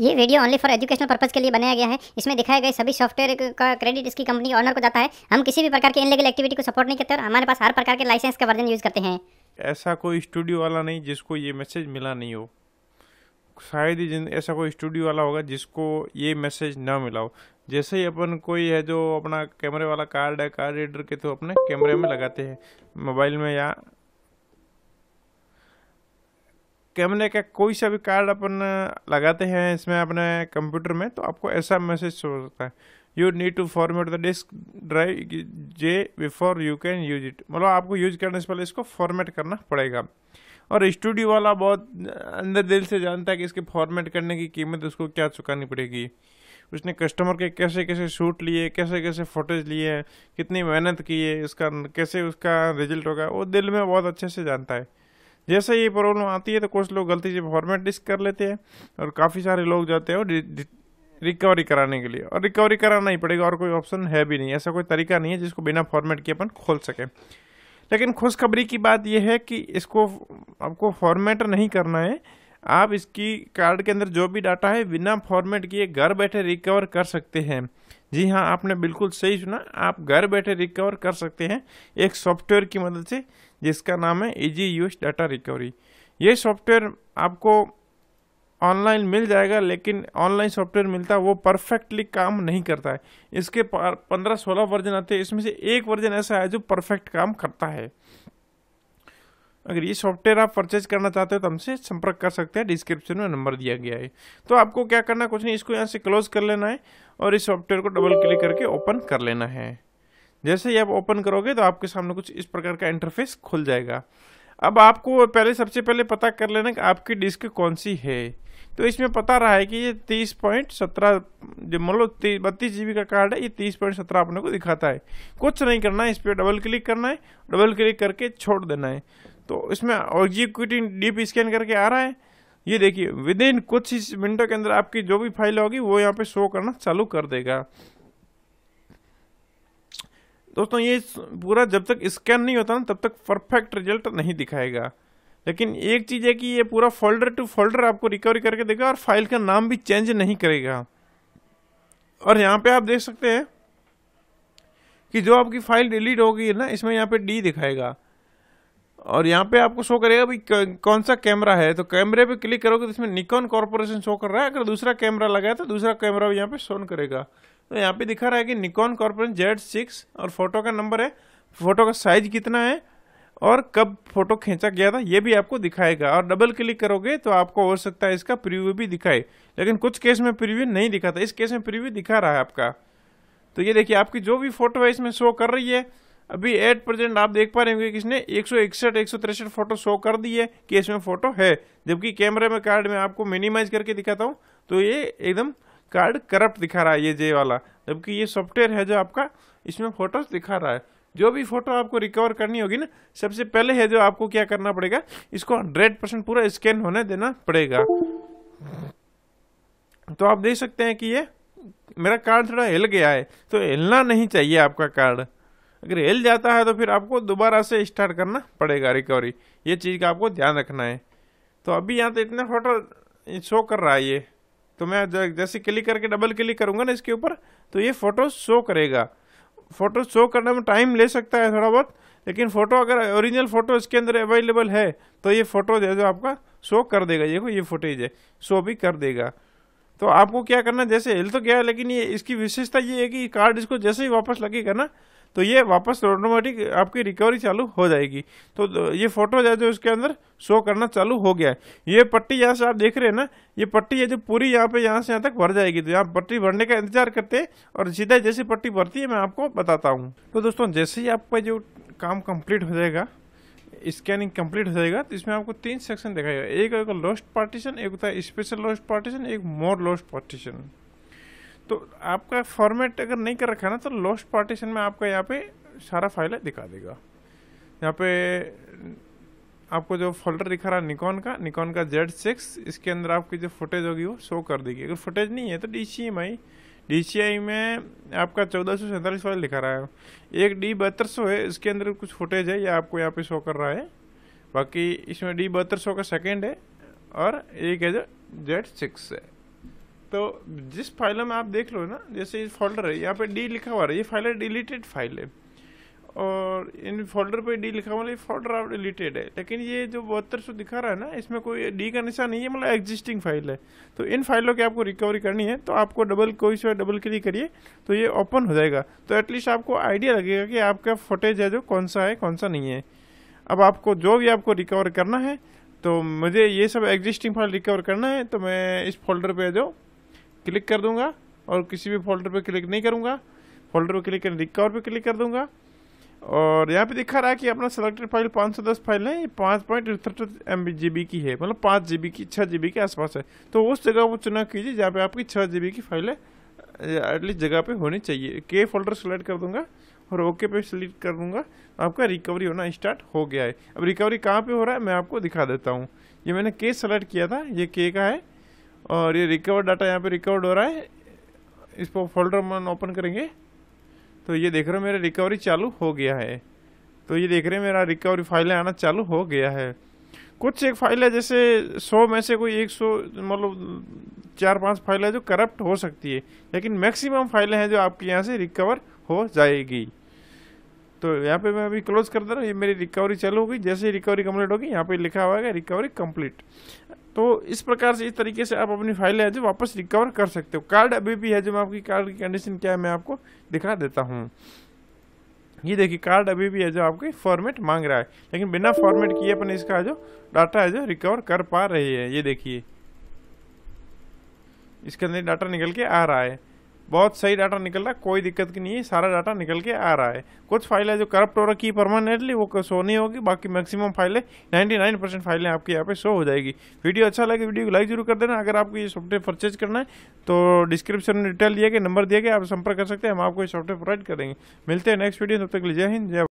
ये video only for educational purpose के लिए बनाया गया है इसमें दिखाए गए सभी सॉफ्टवेयर का क्रेडिट इसकी कंपनी ऑनर को जाता है हम किसी भी प्रकार की इनलीगल एक्टिविटी को सपोर्ट नहीं करते और हमारे पास हर प्रकार के लाइसेंस का वर्जन यूज़ करते हैं ऐसा कोई स्टूडियो वाला नहीं जिसको ये मैसेज मिला नहीं हो शायद ही ऐसा कोई स्टूडियो वाला होगा जिसको ये मैसेज ना मिला हो जैसे ही अपन कोई है जो अपना कैमरे वाला कार्ड है कार्ड रीडर के तो अपने कैमरे में लगाते हैं मोबाइल में या कैमरे का कोई सा भी कार्ड अपन लगाते हैं इसमें अपने कंप्यूटर में तो आपको ऐसा मैसेज हो सकता है you need to format the disk drive J before you can use it मतलब आपको यूज करने से पहले इसको फॉर्मेट करना पड़ेगा और स्टूडियो वाला बहुत अंदर दिल से जानता है कि इसके फॉर्मेट करने की कीमत उसको क्या चुकानी पड़ेगी उसने कस्टमर के कैसे कैसे शूट लिए कैसे कैसे फोटेज लिए कितनी मेहनत की है इसका कैसे उसका रिजल्ट होगा वो दिल में बहुत अच्छे से जानता है जैसे ये प्रॉब्लम आती है तो कुछ लोग गलती से फॉर्मेट डिस्क कर लेते हैं और काफ़ी सारे लोग जाते हैं रिकवरी कराने के लिए और रिकवरी कराना ही पड़ेगा और कोई ऑप्शन है भी नहीं ऐसा कोई तरीका नहीं है जिसको बिना फॉर्मेट के अपन खोल सकें लेकिन खुशखबरी की बात यह है कि इसको आपको फॉर्मेट नहीं करना है आप इसकी कार्ड के अंदर जो भी डाटा है बिना फॉर्मेट किए घर बैठे रिकवर कर सकते हैं जी हाँ आपने बिल्कुल सही सुना आप घर बैठे रिकवर कर सकते हैं एक सॉफ्टवेयर की मदद से जिसका नाम है इजी यूज डाटा रिकवरी ये सॉफ्टवेयर आपको ऑनलाइन मिल जाएगा लेकिन ऑनलाइन सॉफ्टवेयर मिलता है वो परफेक्टली काम नहीं करता है इसके पंद्रह सोलह वर्जन आते हैं इसमें से एक वर्जन ऐसा है जो परफेक्ट काम करता है अगर ये सॉफ्टवेयर आप परचेज करना चाहते हो तो हमसे संपर्क कर सकते हैं डिस्क्रिप्शन में नंबर दिया गया है तो आपको क्या करना कुछ नहीं इसको यहाँ से क्लोज कर लेना है और इस सॉफ्टवेयर को डबल क्लिक करके ओपन कर लेना है जैसे ही आप ओपन करोगे तो आपके सामने कुछ इस प्रकार का इंटरफेस खुल जाएगा अब आपको पहले सबसे पहले पता कर लेना कि आपकी डिस्क कौन सी है तो इसमें पता रहा है कि ये तीस पॉइंट सत्रह जो मान लो बत्तीस जी का कार्ड है ये तीस पॉइंट सत्रह अपने को दिखाता है कुछ नहीं करना है इस पर डबल क्लिक करना है डबल क्लिक करके छोड़ देना है तो इसमें एग्जीक्यूटिव डीप स्कैन करके आ रहा है ये देखिए विद इन कुछ ही मिनटों के अंदर आपकी जो भी फाइल होगी वो यहाँ पे शो करना चालू कर देगा दोस्तों ये पूरा जब तक स्कैन नहीं होता ना तब तक परफेक्ट रिजल्ट नहीं दिखाएगा लेकिन एक चीज़ है कि ये पूरा फोल्डर टू फोल्डर आपको रिकवरी करके देगा और फाइल का नाम भी चेंज नहीं करेगा और यहाँ पे आप देख सकते हैं कि जो आपकी फाइल डिलीट होगी ना इसमें यहाँ पे डी दिखाएगा और यहाँ पे आपको शो करेगा भाई कौन सा कैमरा है तो कैमरे पे क्लिक करोगे तो इसमें निकॉन कॉर्पोरेशन शो कर रहा है अगर दूसरा कैमरा लगाया तो दूसरा कैमरा भी यहाँ पे शोन करेगा तो यहाँ पे दिखा रहा है कि निकॉन कॉर्पोरेशन जेड सिक्स और फोटो का नंबर है फोटो का साइज कितना है और कब फोटो खींचा गया था ये भी आपको दिखाएगा और डबल क्लिक करोगे तो आपको हो सकता है इसका प्रिव्यू भी दिखाए लेकिन कुछ केस में प्रिव्यू नहीं दिखाता इस केस में प्रिव्यू दिखा रहा है आपका तो ये देखिए आपकी जो भी फोटो है इसमें शो कर रही है अभी एट प्रेजेंट आप देख पा रहे होंगे किसने एक सौ इकसठ एक सौ तिरसठ फोटो शो कर दी है कि इसमें फोटो है जबकि कैमरे में कार्ड में आपको मिनिमाइज करके दिखाता हूँ तो ये एकदम कार्ड करप्ट दिखा रहा है ये जे वाला जबकि ये सॉफ्टवेयर है जो आपका इसमें फोटोज दिखा रहा है जो भी फोटो आपको रिकवर करनी होगी ना सबसे पहले है जो आपको क्या करना पड़ेगा इसको हंड्रेड परसेंट पूरा स्कैन होने देना पड़ेगा तो आप देख सकते हैं कि ये मेरा कार्ड थोड़ा हिल गया है तो हिलना नहीं चाहिए आपका कार्ड अगर हिल जाता है तो फिर आपको दोबारा से स्टार्ट करना पड़ेगा रिकवरी ये चीज़ का आपको ध्यान रखना है तो अभी यहाँ तो इतना फोटो शो कर रहा है ये तो मैं जैसे क्लिक करके डबल क्लिक करूँगा ना इसके ऊपर तो ये फ़ोटो शो करेगा फ़ोटो शो करने में टाइम ले सकता है थोड़ा बहुत लेकिन फ़ोटो अगर ओरिजिनल फ़ोटो इसके अंदर अवेलेबल है तो ये फ़ोटो जो है आपका शो कर देगा देखो ये फुटेज है शो भी कर देगा तो आपको क्या करना जैसे हिल तो गया लेकिन ये इसकी विशेषता ये है कि कार्ड इसको जैसे ही वापस लगेगा ना तो ये वापस ऑटोमेटिक आपकी रिकवरी चालू हो जाएगी तो ये फोटो जो है जो इसके अंदर शो करना चालू हो गया है ये पट्टी यहाँ से आप देख रहे हैं ना ये पट्टी है जो पूरी यहाँ पे यहाँ से यहाँ तक भर जाएगी तो यहाँ पट्टी भरने का इंतजार करते हैं और सीधा जैसी पट्टी भरती है मैं आपको बताता हूँ तो दोस्तों जैसे ही आपका जो काम कम्प्लीट हो जाएगा स्कैनिंग कंप्लीट हो जाएगा तो इसमें आपको तीन सेक्शन दिखाएगा एक लॉस्ट पार्टीशन एक होता है स्पेशल लॉस्ट पार्टीशन एक मोर लॉस्ट पार्टीशन तो आपका फॉर्मेट अगर नहीं कर रखा है ना तो लॉस्ट पार्टीशन में आपका यहाँ पे सारा फाइल दिखा देगा यहाँ पे आपको जो फोल्डर दिखा रहा है निकॉन का निकॉन का जेड सिक्स इसके अंदर आपकी जो फुटेज होगी वो शो कर देगी अगर फुटेज नहीं है तो D C M I D C I में आपका चौदह सौ सैंतालीस फाइल दिखा रहा है एक डी बहत्तर सौ है इसके अंदर कुछ फुटेज है या आपको यहाँ पे शो कर रहा है बाकी इसमें डी बहत्तर सौ का सेकेंड है और एक है जो जेड सिक्स है तो जिस फाइल में आप देख लो ना जैसे ये फोल्डर है यहाँ पे डी लिखा हुआ है ये फाइल है डिलीटेड फाइल है और इन फोल्डर पे डी लिखा हुआ है फोल्डर आप डिलीटेड है लेकिन ये जो बहत्तर सौ दिखा रहा है ना इसमें कोई डी का निशान नहीं है मतलब एग्जिस्टिंग फाइल है तो इन फाइलों की आपको रिकवरी करनी है तो आपको डबल कोई से डबल क्लिक करिए तो ये ओपन हो जाएगा तो एटलीस्ट आपको आइडिया लगेगा कि आपका फुटेज है जो कौन सा है कौन सा नहीं है अब आपको जो भी आपको रिकवर करना है तो मुझे ये सब एग्जिस्टिंग फाइल रिकवर करना है तो मैं इस फोल्डर पे जो क्लिक कर दूंगा और किसी भी फोल्डर पे क्लिक नहीं करूंगा फोल्डर पे क्लिक कर रिकवर पे क्लिक कर दूंगा और यहाँ पे दिखा रहा है कि अपना सेलेक्टेड फाइल 510 फाइल है ये पाँच पॉइंट एम जी बी की है मतलब पाँच जी बी की छः जी बी के आसपास है तो उस जगह वो चुनाव कीजिए जहाँ पे आपकी छः जी बी की फाइल है एटलीस्ट जगह पे होनी चाहिए के फोल्डर सेलेक्ट कर दूंगा और ओके पे सिलेक्ट कर दूंगा आपका रिकवरी होना स्टार्ट हो गया है अब रिकवरी कहाँ पर हो रहा है मैं आपको दिखा देता हूँ ये मैंने के सेलेक्ट किया था ये के का है और ये रिकवर डाटा यहाँ पे रिकवर्ड हो रहा है इसको फोल्डर मन ओपन करेंगे तो ये देख रहे हो मेरा रिकवरी चालू हो गया है तो ये देख रहे हैं मेरा रिकवरी फाइलें आना चालू हो गया है कुछ एक फाइल है जैसे सौ में से कोई एक सौ मतलब चार पांच फाइल है जो करप्ट हो सकती है लेकिन मैक्सिमम फाइलें हैं जो आपके यहाँ से रिकवर हो जाएगी तो यहाँ पे मैं अभी क्लोज कर दे रहा हूँ ये मेरी रिकवरी चालू होगी जैसे ही रिकवरी कम्प्लीट होगी यहाँ पे लिखा हुआ है रिकवरी कम्प्लीट तो इस प्रकार से इस तरीके से आप अपनी फाइलें है जो वापस रिकवर कर सकते हो कार्ड अभी भी है जो मैं आपकी कार्ड की कंडीशन क्या है मैं आपको दिखा देता हूँ ये देखिए कार्ड अभी भी है जो आपकी फॉर्मेट मांग रहा है लेकिन बिना फॉर्मेट किए अपन इसका जो डाटा है जो रिकवर कर पा रही है ये देखिए इसके अंदर डाटा निकल के आ रहा है बहुत सही डाटा निकल रहा है कोई दिक्कत की नहीं है सारा डाटा निकल के आ रहा है कुछ फाइलें जो करप्ट हो रखी है परमानेंटली वो शो नहीं होगी बाकी मैक्सिमम फाइलें 99 परसेंट फाइलें आपके यहाँ पे शो हो जाएगी वीडियो अच्छा लगे वीडियो को लाइक जरूर कर देना अगर आपको ये सॉफ्टवेयर परचेज करना है तो डिस्क्रिप्शन में डिटेल दिया गया नंबर दिया गया आप संपर्क कर सकते हैं हम आपको ये सॉफ्टवेयर प्रोवाइड कर देंगे मिलते हैं नेक्स्ट वीडियो तब तक जय हिंद जय